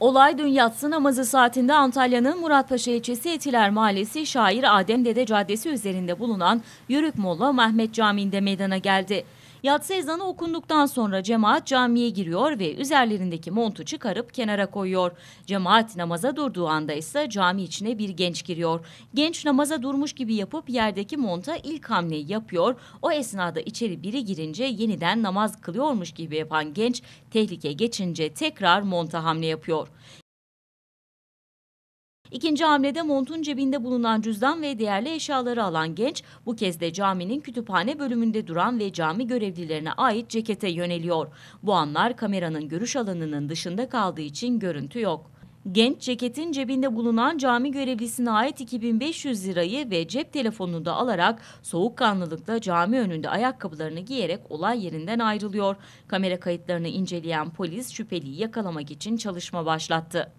Olay dün yatsı namazı saatinde Antalya'nın Muratpaşa ilçesi Etiler Mahallesi Şair Adem Dede Caddesi üzerinde bulunan Yörük Molla Mehmet Camii'nde meydana geldi. Yatsı ezanı okunduktan sonra cemaat camiye giriyor ve üzerlerindeki montu çıkarıp kenara koyuyor. Cemaat namaza durduğu anda ise cami içine bir genç giriyor. Genç namaza durmuş gibi yapıp yerdeki monta ilk hamleyi yapıyor. O esnada içeri biri girince yeniden namaz kılıyormuş gibi yapan genç tehlike geçince tekrar monta hamle yapıyor. İkinci hamlede montun cebinde bulunan cüzdan ve değerli eşyaları alan genç bu kez de caminin kütüphane bölümünde duran ve cami görevlilerine ait cekete yöneliyor. Bu anlar kameranın görüş alanının dışında kaldığı için görüntü yok. Genç ceketin cebinde bulunan cami görevlisine ait 2500 lirayı ve cep telefonunu da alarak soğukkanlılıkla cami önünde ayakkabılarını giyerek olay yerinden ayrılıyor. Kamera kayıtlarını inceleyen polis şüpheliyi yakalamak için çalışma başlattı.